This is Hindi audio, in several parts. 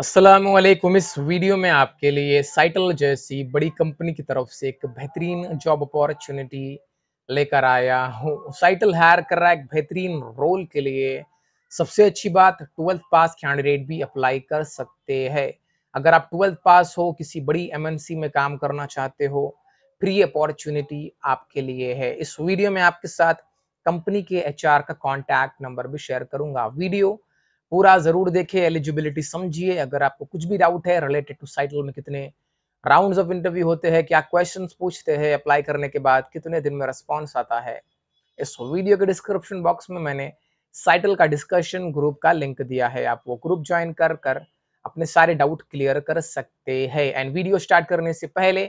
असलम इस वीडियो में आपके लिए साइटल जैसी बड़ी कंपनी की तरफ से एक बेहतरीन जॉब अपॉर्चुनिटी लेकर आया हूँ साइटल हायर कर रहा है एक बेहतरीन रोल के लिए सबसे अच्छी बात ट्वेल्थ पास कैंडिडेट भी अप्लाई कर सकते हैं अगर आप ट्वेल्थ पास हो किसी बड़ी एमएनसी में काम करना चाहते हो फ्री अपॉर्चुनिटी आपके लिए है इस वीडियो में आपके साथ कंपनी के एच का कॉन्टैक्ट नंबर भी शेयर करूंगा वीडियो पूरा जरूर देखिए एलिजिबिलिटी समझिए अगर आपको कुछ भी डाउट है रिलेटेड टू साइटल में कितने राउंड्स ऑफ इंटरव्यू होते हैं क्या क्वेश्चंस पूछते हैं अप्लाई करने के बाद कितने दिन में रिस्पॉन्स आता है इस वीडियो के डिस्क्रिप्शन बॉक्स में मैंने साइटल का डिस्कशन ग्रुप का लिंक दिया है आप वो ग्रुप ज्वाइन कर कर अपने सारे डाउट क्लियर कर सकते हैं एंड वीडियो स्टार्ट करने से पहले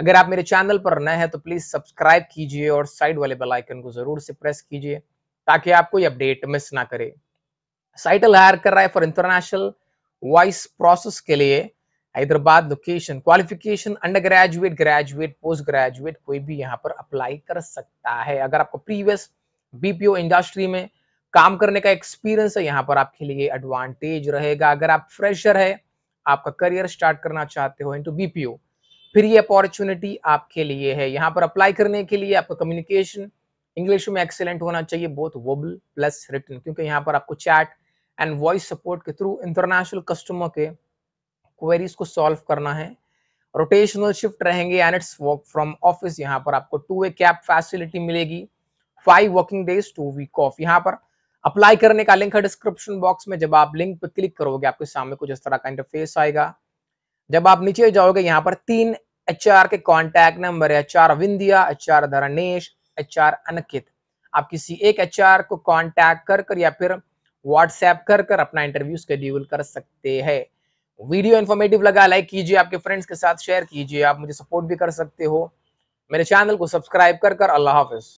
अगर आप मेरे चैनल पर नए हैं तो प्लीज सब्सक्राइब कीजिए और साइड वाले बेल आइकन को जरूर से प्रेस कीजिए ताकि आप कोई अपडेट मिस ना करें साइटल हायर कर रहा है फॉर इंटरनेशनल वॉइस प्रोसेस के लिए Hyderabad location qualification undergraduate graduate post graduate कोई भी यहाँ पर अप्लाई कर सकता है अगर आपको प्रीवियस बीपीओ इंडस्ट्री में काम करने का एक्सपीरियंस है यहाँ पर आपके लिए एडवांटेज रहेगा अगर आप फ्रेशर है आपका करियर स्टार्ट करना चाहते हो इनटू बीपीओ फिर ये अपॉर्चुनिटी आपके लिए है यहाँ पर अप्लाई करने के लिए आपका कम्युनिकेशन इंग्लिश में एक्सीलेंट होना चाहिए बोथ वोबल प्लस रिटर्न क्योंकि यहाँ पर आपको चैट एंड वॉइस सपोर्ट के थ्रू इंटरनेशनल कस्टमर के क्वेरीज को सॉल्व करना है रोटेशनल शिफ्ट रहेंगे and it's work from office यहाँ पर आपको टू वे कैब फैसिलिटी मिलेगी five working days two week off यहाँ पर अप्लाई करने का लिंक है डिस्क्रिप्शन बॉक्स में जब आप लिंक पर क्लिक करोगे आपके सामने कुछ इस तरह का इंटरफेस आएगा जब आप नीचे जाओगे यहाँ पर तीन एच के कॉन्टैक्ट नंबर है H R Vindiya H R Dharnesh H Ankit आप किसी एक एच को कॉन्टैक्ट कर कर या फिर व्हाट्सएप कर कर अपना इंटरव्यू शेड्यूल कर सकते हैं वीडियो इन्फॉर्मेटिव लगा लाइक कीजिए आपके फ्रेंड्स के साथ शेयर कीजिए आप मुझे सपोर्ट भी कर सकते हो मेरे चैनल को सब्सक्राइब कर कर अल्लाह हाफिज